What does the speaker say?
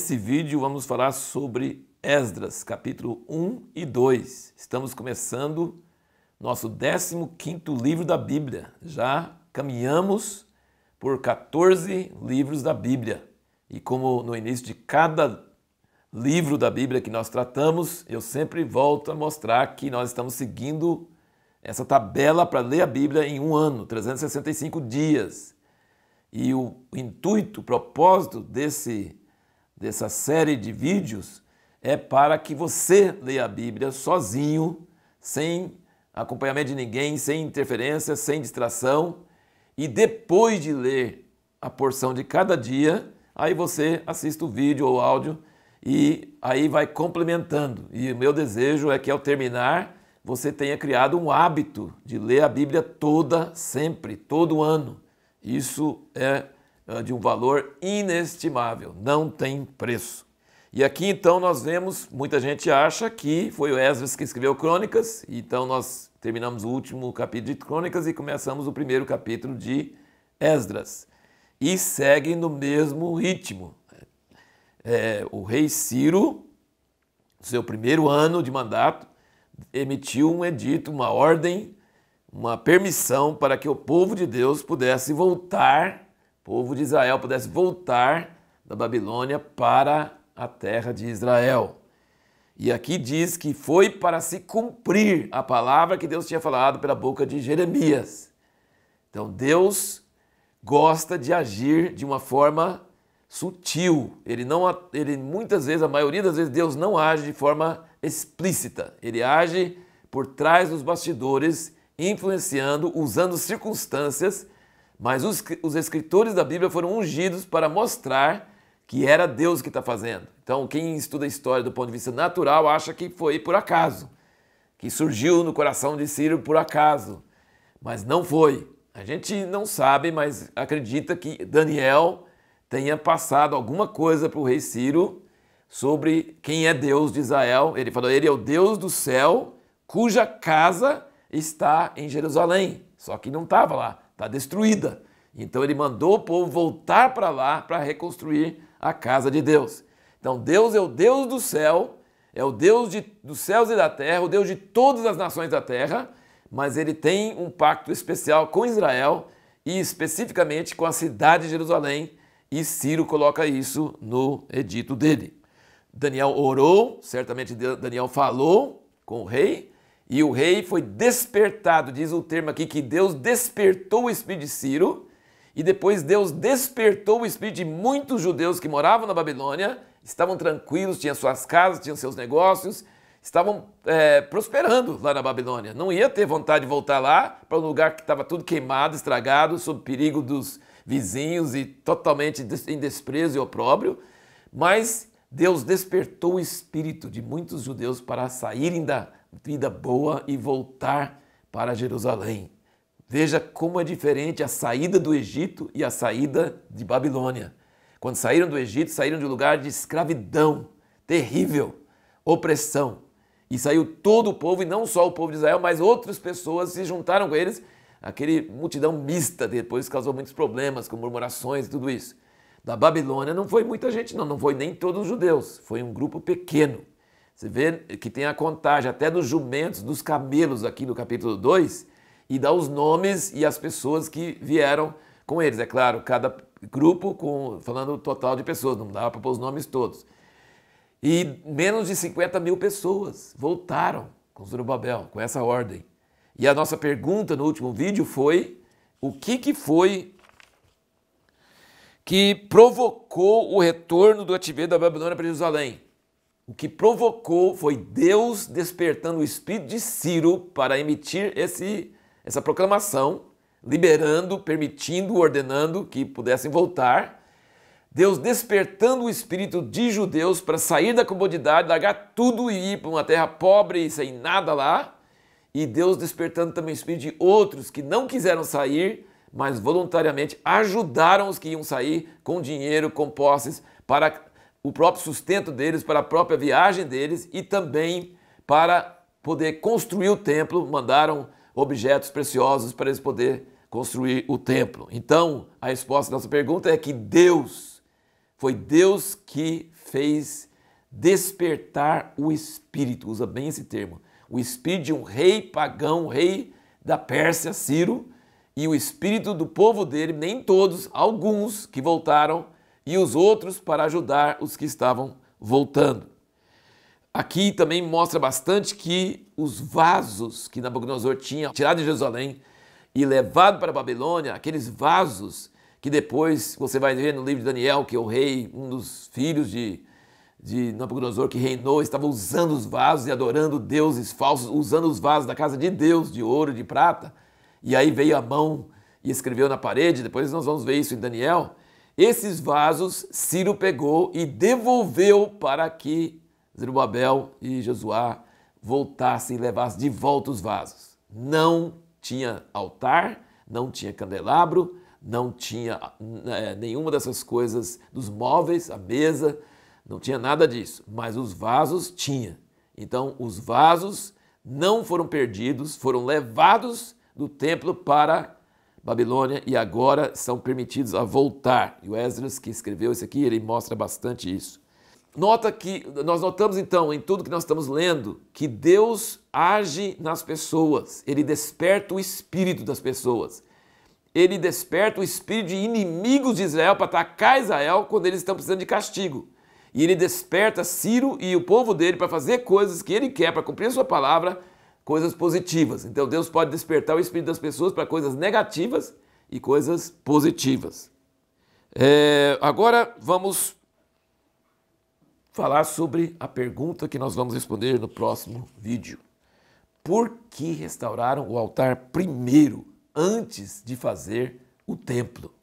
Nesse vídeo vamos falar sobre Esdras, capítulo 1 e 2. Estamos começando nosso 15º livro da Bíblia. Já caminhamos por 14 livros da Bíblia. E como no início de cada livro da Bíblia que nós tratamos, eu sempre volto a mostrar que nós estamos seguindo essa tabela para ler a Bíblia em um ano, 365 dias. E o intuito, o propósito desse dessa série de vídeos é para que você leia a Bíblia sozinho, sem acompanhamento de ninguém, sem interferência, sem distração, e depois de ler a porção de cada dia, aí você assiste o vídeo ou áudio e aí vai complementando. E o meu desejo é que ao terminar você tenha criado um hábito de ler a Bíblia toda, sempre, todo ano. Isso é ah, de um valor inestimável, não tem preço. E aqui então nós vemos, muita gente acha que foi o Esdras que escreveu Crônicas, então nós terminamos o último capítulo de Crônicas e começamos o primeiro capítulo de Esdras. E seguem no mesmo ritmo. É, o rei Ciro, seu primeiro ano de mandato, emitiu um edito, uma ordem, uma permissão para que o povo de Deus pudesse voltar povo de Israel pudesse voltar da Babilônia para a terra de Israel. E aqui diz que foi para se cumprir a palavra que Deus tinha falado pela boca de Jeremias. Então Deus gosta de agir de uma forma sutil. Ele não ele muitas vezes, a maioria das vezes Deus não age de forma explícita. Ele age por trás dos bastidores, influenciando, usando circunstâncias mas os, os escritores da Bíblia foram ungidos para mostrar que era Deus que está fazendo. Então, quem estuda a história do ponto de vista natural acha que foi por acaso, que surgiu no coração de Ciro por acaso. Mas não foi. A gente não sabe, mas acredita que Daniel tenha passado alguma coisa para o rei Ciro sobre quem é Deus de Israel. Ele falou: Ele é o Deus do céu, cuja casa está em Jerusalém. Só que não estava lá, está destruída. Então ele mandou o povo voltar para lá para reconstruir a casa de Deus. Então Deus é o Deus do céu, é o Deus de, dos céus e da terra, o Deus de todas as nações da terra, mas ele tem um pacto especial com Israel e especificamente com a cidade de Jerusalém, e Ciro coloca isso no edito dele. Daniel orou, certamente Daniel falou com o rei, e o rei foi despertado, diz o termo aqui que Deus despertou o espírito de Ciro, e depois Deus despertou o espírito de muitos judeus que moravam na Babilônia, estavam tranquilos, tinham suas casas, tinham seus negócios, estavam é, prosperando lá na Babilônia. Não ia ter vontade de voltar lá para um lugar que estava tudo queimado, estragado, sob perigo dos vizinhos e totalmente em desprezo e opróbrio. Mas Deus despertou o espírito de muitos judeus para saírem da vida boa e voltar para Jerusalém. Veja como é diferente a saída do Egito e a saída de Babilônia. Quando saíram do Egito, saíram de um lugar de escravidão terrível, opressão. E saiu todo o povo, e não só o povo de Israel, mas outras pessoas se juntaram com eles. Aquele multidão mista depois causou muitos problemas, com murmurações e tudo isso. Da Babilônia não foi muita gente, não, não foi nem todos os judeus, foi um grupo pequeno. Você vê que tem a contagem até dos jumentos, dos camelos aqui no capítulo 2, e dá os nomes e as pessoas que vieram com eles. É claro, cada grupo com, falando o total de pessoas, não dá para pôr os nomes todos. E menos de 50 mil pessoas voltaram com Zorobabel, com essa ordem. E a nossa pergunta no último vídeo foi: o que, que foi que provocou o retorno do ativeiro da Babilônia para Jerusalém? O que provocou foi Deus despertando o espírito de Ciro para emitir esse, essa proclamação, liberando, permitindo, ordenando que pudessem voltar. Deus despertando o espírito de judeus para sair da comodidade, largar tudo e ir para uma terra pobre e sem nada lá. E Deus despertando também o espírito de outros que não quiseram sair, mas voluntariamente ajudaram os que iam sair com dinheiro, com posses, para o próprio sustento deles, para a própria viagem deles e também para poder construir o templo, mandaram objetos preciosos para eles poderem construir o templo. Então, a resposta à nossa pergunta é que Deus, foi Deus que fez despertar o espírito, usa bem esse termo, o espírito de um rei pagão, rei da Pérsia, Ciro, e o espírito do povo dele, nem todos, alguns que voltaram e os outros para ajudar os que estavam voltando. Aqui também mostra bastante que os vasos que Nabucodonosor tinha tirado de Jerusalém e levado para a Babilônia, aqueles vasos que depois você vai ver no livro de Daniel, que é o rei, um dos filhos de, de Nabucodonosor que reinou, estava usando os vasos e adorando deuses falsos, usando os vasos da casa de Deus, de ouro, de prata. E aí veio a mão e escreveu na parede, depois nós vamos ver isso em Daniel. Esses vasos Ciro pegou e devolveu para que Zerubabel e Josué voltassem e levassem de volta os vasos. Não tinha altar, não tinha candelabro, não tinha é, nenhuma dessas coisas dos móveis, a mesa, não tinha nada disso, mas os vasos tinha. Então os vasos não foram perdidos, foram levados do templo para Babilônia e agora são permitidos a voltar. E o Esdras, que escreveu isso aqui, ele mostra bastante isso. Nota que nós notamos então em tudo que nós estamos lendo que Deus age nas pessoas, ele desperta o espírito das pessoas. Ele desperta o espírito de inimigos de Israel para atacar Israel quando eles estão precisando de castigo. E ele desperta Ciro e o povo dele para fazer coisas que ele quer, para cumprir a sua palavra, coisas positivas. Então Deus pode despertar o espírito das pessoas para coisas negativas e coisas positivas. É, agora vamos falar sobre a pergunta que nós vamos responder no próximo vídeo. Por que restauraram o altar primeiro, antes de fazer o templo?